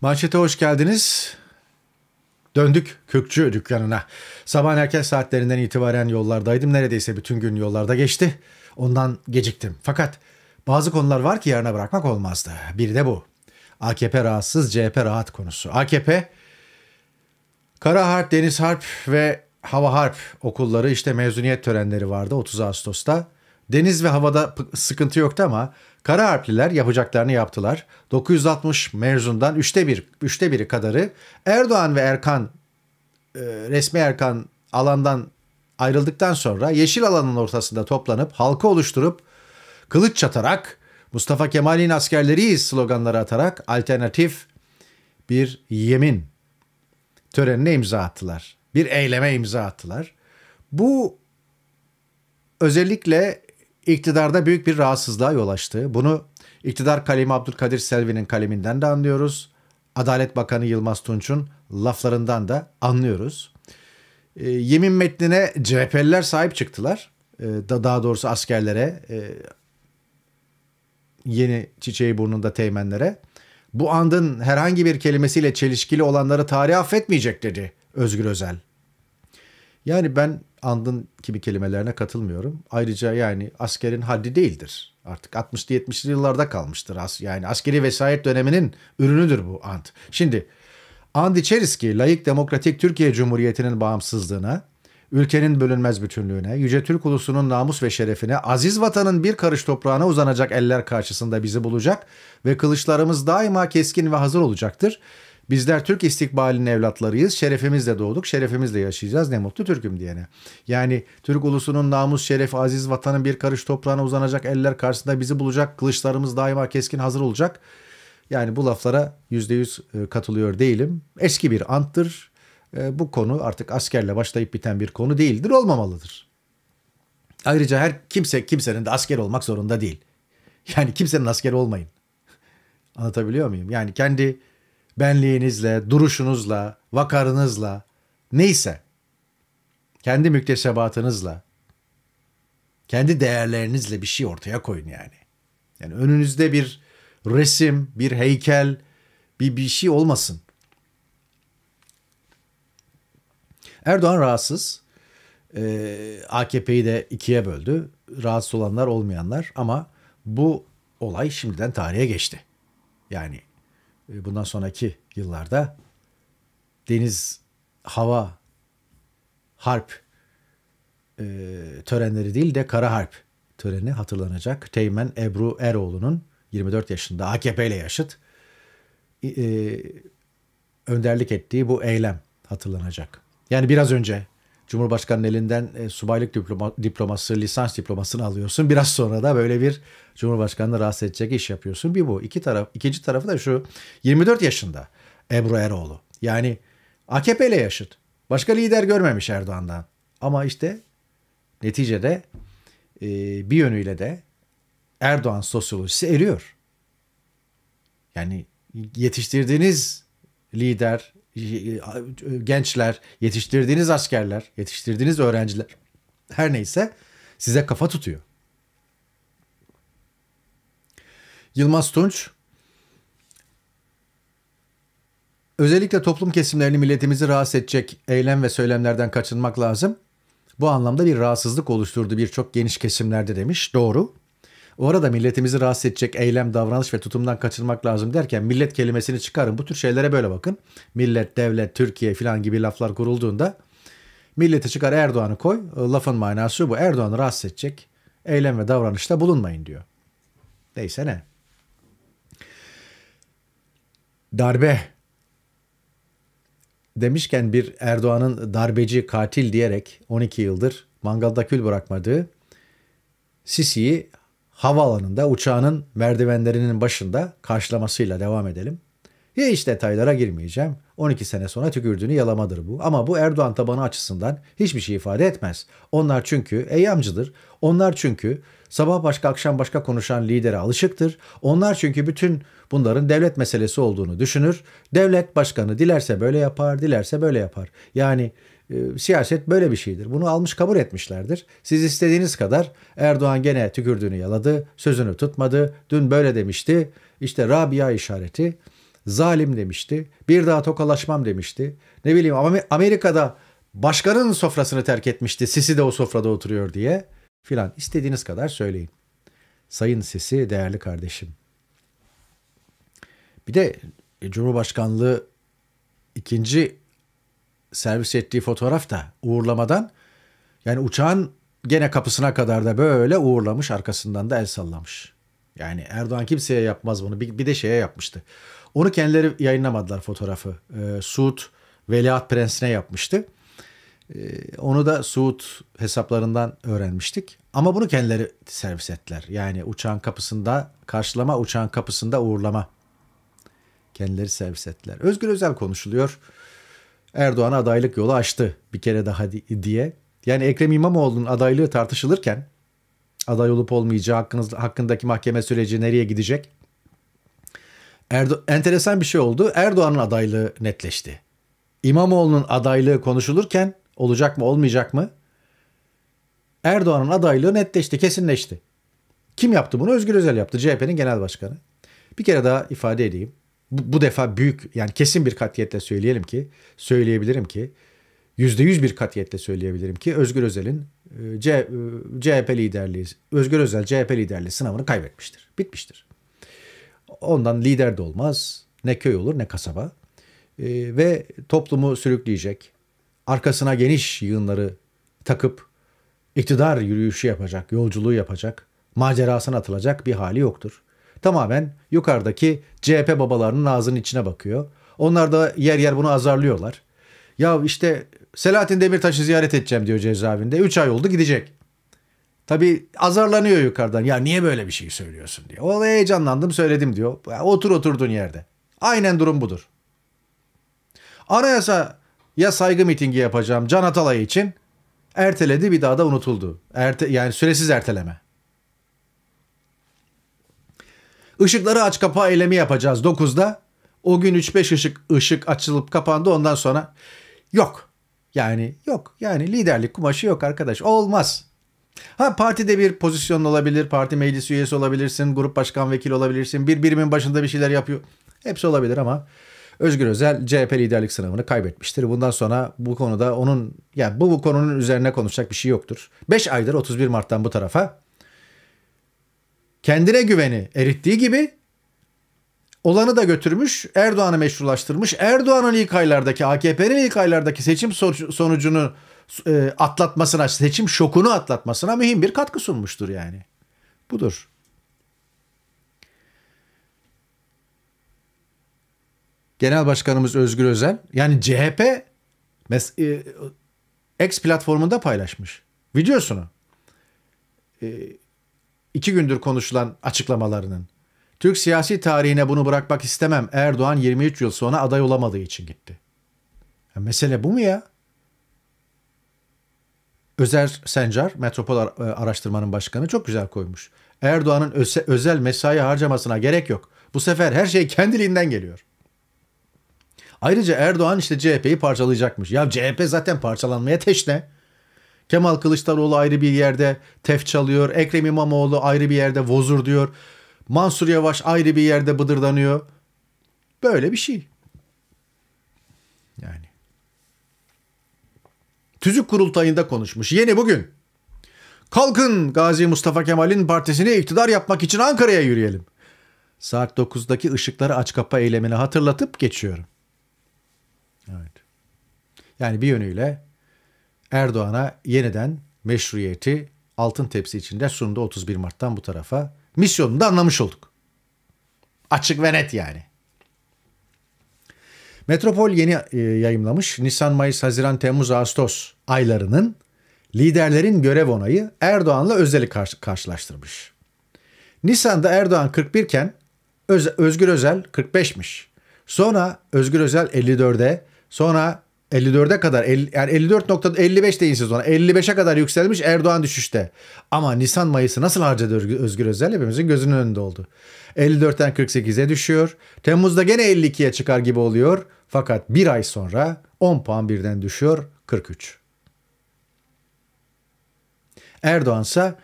Manşete hoş geldiniz. Döndük kökçü dükkanına. Sabah erken saatlerinden itibaren yollardaydım. Neredeyse bütün gün yollarda geçti. Ondan geciktim. Fakat bazı konular var ki yarına bırakmak olmazdı. Biri de bu. AKP rahatsız, CHP rahat konusu. AKP, Kara Harp, Deniz Harp ve Hava Harp okulları işte mezuniyet törenleri vardı 30 Ağustos'ta. Deniz ve havada sıkıntı yoktu ama Kara harpliler yapacaklarını yaptılar. 960 mezundan üçte bir, üçte biri kadarı Erdoğan ve Erkan e, resmi Erkan alandan ayrıldıktan sonra yeşil alanın ortasında toplanıp halkı oluşturup kılıç çatarak Mustafa Kemal'in askerleriyiz sloganları atarak alternatif bir yemin törenine imza attılar. Bir eyleme imza attılar. Bu özellikle iktidarda büyük bir rahatsızlığa yol açtı. Bunu iktidar kalemi Abdülkadir Selvi'nin kaleminden de anlıyoruz. Adalet Bakanı Yılmaz Tunç'un laflarından da anlıyoruz. E, yemin metnine CHP'liler sahip çıktılar. E, da, daha doğrusu askerlere, e, yeni çiçeği burnunda teğmenlere. Bu andın herhangi bir kelimesiyle çelişkili olanları tarih affetmeyecek dedi Özgür Özel. Yani ben andın gibi kelimelerine katılmıyorum. Ayrıca yani askerin haddi değildir. Artık 60'lı 70'li yıllarda kalmıştır. As yani askeri vesayet döneminin ürünüdür bu ant. Şimdi ant içeriz ki layık demokratik Türkiye Cumhuriyeti'nin bağımsızlığına, ülkenin bölünmez bütünlüğüne, yüce Türk ulusunun namus ve şerefine, aziz vatanın bir karış toprağına uzanacak eller karşısında bizi bulacak ve kılıçlarımız daima keskin ve hazır olacaktır Bizler Türk istikbalinin evlatlarıyız. Şerefimizle doğduk, şerefimizle yaşayacağız. Ne mutlu Türk'üm diyene. Yani Türk ulusunun namus, şeref, aziz vatanın bir karış toprağına uzanacak eller karşısında bizi bulacak. Kılıçlarımız daima keskin hazır olacak. Yani bu laflara %100 e, katılıyor değilim. Eski bir anttır. E, bu konu artık askerle başlayıp biten bir konu değildir, olmamalıdır. Ayrıca her kimse kimsenin de asker olmak zorunda değil. Yani kimsenin askeri olmayın. Anlatabiliyor muyum? Yani kendi benliğinizle, duruşunuzla, vakarınızla, neyse, kendi müktesebatınızla, kendi değerlerinizle bir şey ortaya koyun yani. Yani önünüzde bir resim, bir heykel, bir, bir şey olmasın. Erdoğan rahatsız. Ee, AKP'yi de ikiye böldü. Rahatsız olanlar olmayanlar ama bu olay şimdiden tarihe geçti. Yani e, bundan sonraki yıllarda deniz, hava, harp e, törenleri değil de kara harp töreni hatırlanacak. Teğmen Ebru Eroğlu'nun 24 yaşında AKP ile yaşıt e, önderlik ettiği bu eylem hatırlanacak. Yani biraz önce Cumhurbaşkanı'nın elinden e, subaylık diploma, diploması, lisans diplomasını alıyorsun. Biraz sonra da böyle bir Cumhurbaşkanı'nı rahatsız edecek iş yapıyorsun. Bir bu. İki taraf, ikinci tarafı da şu 24 yaşında Ebru Eroğlu. Yani AKP ile yaşıt. Başka lider görmemiş Erdoğan'dan. Ama işte neticede e, bir yönüyle de Erdoğan sosyolojisi eriyor. Yani yetiştirdiğiniz lider e, gençler, yetiştirdiğiniz askerler, yetiştirdiğiniz öğrenciler her neyse size kafa tutuyor. Yılmaz Tunç Özellikle toplum kesimlerini milletimizi rahatsız edecek eylem ve söylemlerden kaçınmak lazım. Bu anlamda bir rahatsızlık oluşturdu birçok geniş kesimlerde demiş. Doğru. O arada milletimizi rahatsız edecek eylem, davranış ve tutumdan kaçınmak lazım derken millet kelimesini çıkarın. Bu tür şeylere böyle bakın. Millet, devlet, Türkiye filan gibi laflar kurulduğunda milleti çıkar Erdoğan'ı koy. Lafın manası bu. Erdoğan'ı rahatsız edecek eylem ve davranışta bulunmayın diyor. Neyse ne. Darbe demişken bir Erdoğan'ın darbeci katil diyerek 12 yıldır mangalda kül bırakmadığı Sisi'yi havaalanında uçağının merdivenlerinin başında karşılamasıyla devam edelim. Hiç detaylara girmeyeceğim. 12 sene sonra tükürdüğünü yalamadır bu. Ama bu Erdoğan tabanı açısından hiçbir şey ifade etmez. Onlar çünkü eyyamcıdır. Onlar çünkü sabah başka akşam başka konuşan lidere alışıktır. Onlar çünkü bütün bunların devlet meselesi olduğunu düşünür. Devlet başkanı dilerse böyle yapar, dilerse böyle yapar. Yani ee, siyaset böyle bir şeydir. Bunu almış kabul etmişlerdir. Siz istediğiniz kadar Erdoğan gene tükürdüğünü yaladı, sözünü tutmadı. Dün böyle demişti. İşte Rabia işareti. Zalim demişti. Bir daha tokalaşmam demişti. Ne bileyim Amerika'da başkanın sofrasını terk etmişti. Sisi de o sofrada oturuyor diye filan. İstediğiniz kadar söyleyin. Sayın Sisi değerli kardeşim. Bir de e, Cumhurbaşkanlığı ikinci servis ettiği fotoğraf da uğurlamadan yani uçağın gene kapısına kadar da böyle uğurlamış arkasından da el sallamış. Yani Erdoğan kimseye yapmaz bunu. Bir, bir de şeye yapmıştı. Onu kendileri yayınlamadılar fotoğrafı. Ee, Suud Veliaht Prensi'ne yapmıştı. Ee, onu da Suud hesaplarından öğrenmiştik. Ama bunu kendileri servis ettiler. Yani uçağın kapısında karşılama, uçağın kapısında uğurlama. Kendileri servis ettiler. Özgür Özel konuşuluyor. Erdoğan'a adaylık yolu açtı bir kere daha diye. Yani Ekrem İmamoğlu'nun adaylığı tartışılırken aday olup olmayacağı hakkınız, hakkındaki mahkeme süreci nereye gidecek? Erdo enteresan bir şey oldu. Erdoğan'ın adaylığı netleşti. İmamoğlu'nun adaylığı konuşulurken olacak mı olmayacak mı? Erdoğan'ın adaylığı netleşti, kesinleşti. Kim yaptı bunu? Özgür Özel yaptı. CHP'nin genel başkanı. Bir kere daha ifade edeyim bu, bu defa büyük yani kesin bir katiyetle söyleyelim ki söyleyebilirim ki yüzde yüz bir katiyetle söyleyebilirim ki Özgür Özel'in e, C, e, CHP liderliği Özgür Özel CHP liderliği sınavını kaybetmiştir. Bitmiştir. Ondan lider de olmaz. Ne köy olur ne kasaba. E, ve toplumu sürükleyecek. Arkasına geniş yığınları takıp iktidar yürüyüşü yapacak, yolculuğu yapacak, macerasına atılacak bir hali yoktur tamamen yukarıdaki CHP babalarının ağzının içine bakıyor. Onlar da yer yer bunu azarlıyorlar. Ya işte Selahattin Demirtaş'ı ziyaret edeceğim diyor cezaevinde. 3 ay oldu gidecek. Tabi azarlanıyor yukarıdan. Ya niye böyle bir şey söylüyorsun diyor. O heyecanlandım söyledim diyor. Otur oturduğun yerde. Aynen durum budur. Anayasa ya saygı mitingi yapacağım Can Atalay için erteledi bir daha da unutuldu. Erte, yani süresiz erteleme. Işıkları aç kapa eylemi yapacağız 9'da. O gün 3-5 ışık ışık açılıp kapandı ondan sonra yok. Yani yok. Yani liderlik kumaşı yok arkadaş. Olmaz. Ha partide bir pozisyon olabilir, parti meclis üyesi olabilirsin, grup başkan vekil olabilirsin, bir birimin başında bir şeyler yapıyor. Hepsi olabilir ama Özgür Özel CHP liderlik sınavını kaybetmiştir. Bundan sonra bu konuda onun yani bu, bu konunun üzerine konuşacak bir şey yoktur. 5 aydır 31 Mart'tan bu tarafa kendine güveni erittiği gibi olanı da götürmüş Erdoğan'ı meşrulaştırmış. Erdoğan'ın ilk aylardaki AKP'nin ilk aylardaki seçim sonucunu e, atlatmasına seçim şokunu atlatmasına mühim bir katkı sunmuştur yani. Budur. Genel Başkanımız Özgür Özel yani CHP e, X platformunda paylaşmış videosunu. E, iki gündür konuşulan açıklamalarının. Türk siyasi tarihine bunu bırakmak istemem. Erdoğan 23 yıl sonra aday olamadığı için gitti. Ya mesele bu mu ya? Özer Sencar, Metropol e, Araştırma'nın başkanı çok güzel koymuş. Erdoğan'ın özel mesai harcamasına gerek yok. Bu sefer her şey kendiliğinden geliyor. Ayrıca Erdoğan işte CHP'yi parçalayacakmış. Ya CHP zaten parçalanmaya teşne. Kemal Kılıçdaroğlu ayrı bir yerde tef çalıyor. Ekrem İmamoğlu ayrı bir yerde vozur diyor. Mansur Yavaş ayrı bir yerde bıdırdanıyor. Böyle bir şey. Yani. Tüzük kurultayında konuşmuş. Yeni bugün. Kalkın Gazi Mustafa Kemal'in partisini iktidar yapmak için Ankara'ya yürüyelim. Saat 9'daki ışıkları aç kapa eylemini hatırlatıp geçiyorum. Evet. Yani bir yönüyle Erdoğan'a yeniden meşruiyeti altın tepsi içinde sundu 31 Mart'tan bu tarafa. Misyonunu da anlamış olduk. Açık ve net yani. Metropol yeni e, yayımlamış Nisan, Mayıs, Haziran, Temmuz, Ağustos aylarının liderlerin görev onayı Erdoğan'la Özel'i karşılaştırmış. Nisan'da Erdoğan 41 iken Öz Özgür Özel 45'miş. Sonra Özgür Özel 54'e, sonra 54'e kadar yani 54 nokta 55 deyin siz ona 55'e kadar yükselmiş Erdoğan düşüşte. Ama Nisan Mayıs'ı nasıl harcadı Özgür Özel hepimizin gözünün önünde oldu. 54'ten 48'e düşüyor. Temmuz'da gene 52'ye çıkar gibi oluyor. Fakat bir ay sonra 10 puan birden düşüyor 43. Erdoğan ise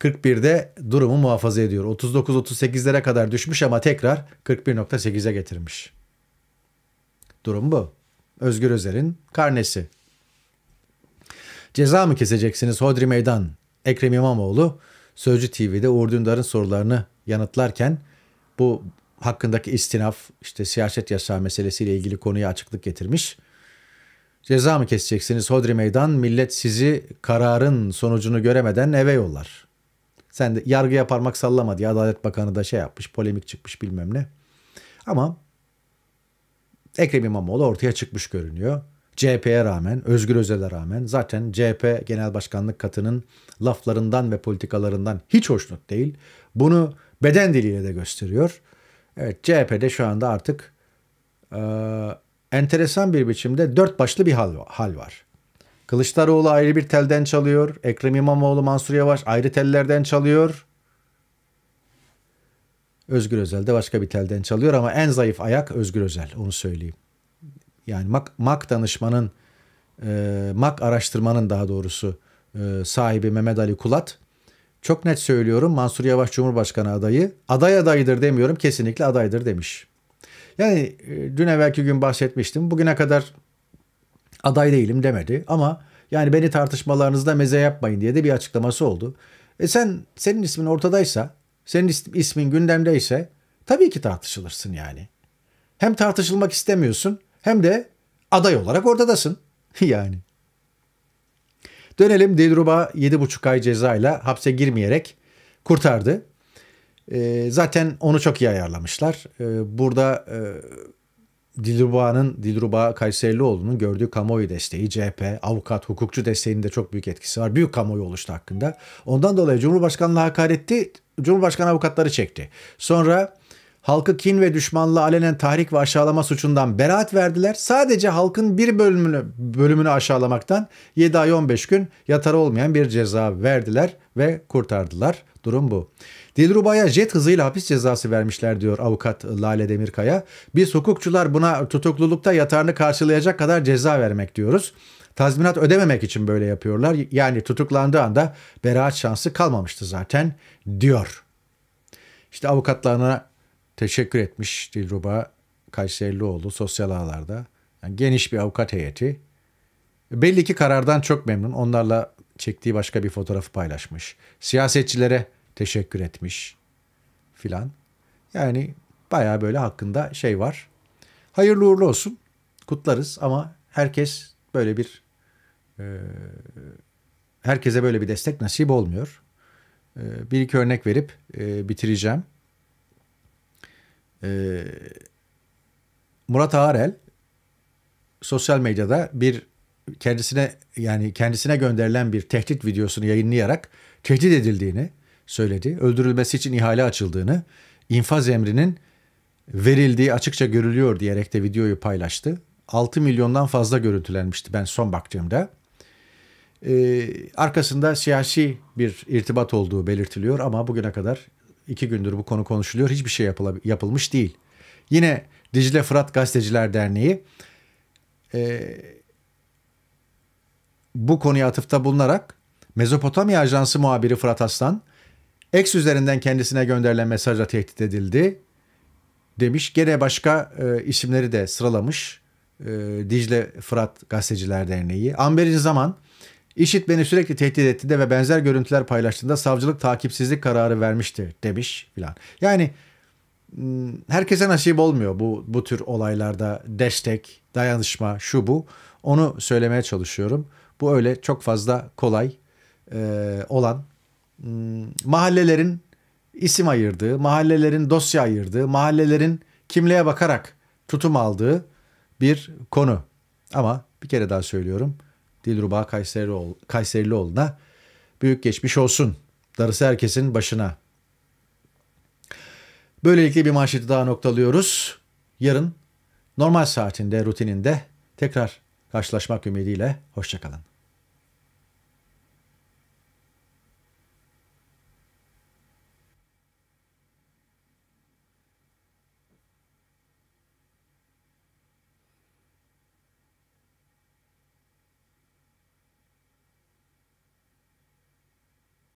41'de durumu muhafaza ediyor. 39-38'lere kadar düşmüş ama tekrar 41.8'e getirmiş. Durum bu. Özgür Özer'in karnesi. Ceza mı keseceksiniz Hodri Meydan? Ekrem İmamoğlu Sözcü TV'de Uğur Dündar'ın sorularını yanıtlarken bu hakkındaki istinaf işte siyaset yasağı meselesiyle ilgili konuya açıklık getirmiş. Ceza mı keseceksiniz Hodri Meydan? Millet sizi kararın sonucunu göremeden eve yollar. Sen de yargıya parmak sallama diye Adalet Bakanı da şey yapmış, polemik çıkmış bilmem ne. Ama Ekrem İmamoğlu ortaya çıkmış görünüyor. CHP'ye rağmen, Özgür Özel'e rağmen zaten CHP Genel Başkanlık katının laflarından ve politikalarından hiç hoşnut değil. Bunu beden diliyle de gösteriyor. Evet CHP'de şu anda artık e, enteresan bir biçimde dört başlı bir hal, hal var. Kılıçdaroğlu ayrı bir telden çalıyor. Ekrem İmamoğlu, Mansur Yavaş ayrı tellerden çalıyor. Özgür Özel de başka bir telden çalıyor ama en zayıf ayak Özgür Özel onu söyleyeyim. Yani Mac MAK danışmanın e, Mac araştırmanın daha doğrusu e, sahibi Mehmet Ali Kulat çok net söylüyorum Mansur Yavaş Cumhurbaşkanı adayı aday adayıdır demiyorum kesinlikle adaydır demiş. Yani e, dün evvelki gün bahsetmiştim bugüne kadar aday değilim demedi ama yani beni tartışmalarınızda meze yapmayın diye de bir açıklaması oldu. E sen senin ismin ortadaysa senin ismin gündemde ise tabii ki tartışılırsın yani. Hem tartışılmak istemiyorsun hem de aday olarak oradadasın yani. Dönelim Dilruba 7,5 ay cezayla hapse girmeyerek kurtardı. E, zaten onu çok iyi ayarlamışlar. E, burada e, Dilruba'nın Dilruba Kayserlioğlu'nun gördüğü kamuoyu desteği, CHP, avukat, hukukçu desteğinin de çok büyük etkisi var. Büyük kamuoyu oluştu hakkında. Ondan dolayı Cumhurbaşkanlığı hakaretti. Cumhurbaşkanı avukatları çekti. Sonra halkı kin ve düşmanlığı alenen tahrik ve aşağılama suçundan beraat verdiler. Sadece halkın bir bölümünü, bölümünü aşağılamaktan 7 ay 15 gün yatarı olmayan bir ceza verdiler ve kurtardılar. Durum bu. Dilruba'ya jet hızıyla hapis cezası vermişler diyor avukat Lale Demirkaya. Biz hukukçular buna tutuklulukta yatarını karşılayacak kadar ceza vermek diyoruz. Tazminat ödememek için böyle yapıyorlar. Yani tutuklandığı anda beraat şansı kalmamıştı zaten diyor. İşte avukatlarına teşekkür etmiş Dilruba Kayserlioğlu sosyal ağlarda. Yani geniş bir avukat heyeti. Belli ki karardan çok memnun. Onlarla çektiği başka bir fotoğrafı paylaşmış. Siyasetçilere teşekkür etmiş filan. Yani baya böyle hakkında şey var. Hayırlı uğurlu olsun. Kutlarız ama herkes böyle bir e, herkese böyle bir destek nasip olmuyor. E, bir iki örnek verip e, bitireceğim. Ee, Murat Ağarel sosyal medyada bir kendisine yani kendisine gönderilen bir tehdit videosunu yayınlayarak tehdit edildiğini söyledi. Öldürülmesi için ihale açıldığını, infaz emrinin verildiği açıkça görülüyor diyerek de videoyu paylaştı. 6 milyondan fazla görüntülenmişti ben son baktığımda. Ee, arkasında siyasi bir irtibat olduğu belirtiliyor ama bugüne kadar iki gündür bu konu konuşuluyor. Hiçbir şey yapılmış değil. Yine Dicle Fırat Gazeteciler Derneği e, bu konuya atıfta bulunarak Mezopotamya Ajansı muhabiri Fırat Aslan ex üzerinden kendisine gönderilen mesajla tehdit edildi demiş. Gene başka e, isimleri de sıralamış. E, Dicle Fırat Gazeteciler Derneği. Amberin Zaman İşit beni sürekli tehdit etti de ve benzer görüntüler paylaştığında savcılık takipsizlik kararı vermişti demiş filan. Yani ıı, herkese nasip olmuyor bu bu tür olaylarda destek, dayanışma, şu bu. Onu söylemeye çalışıyorum. Bu öyle çok fazla kolay e, olan ıı, mahallelerin isim ayırdığı, mahallelerin dosya ayırdığı, mahallelerin kimliğe bakarak tutum aldığı bir konu. Ama bir kere daha söylüyorum. Dilruba Kayserioğlu, da büyük geçmiş olsun. Darısı herkesin başına. Böylelikle bir manşeti daha noktalıyoruz. Yarın normal saatinde, rutininde tekrar karşılaşmak ümidiyle. Hoşçakalın.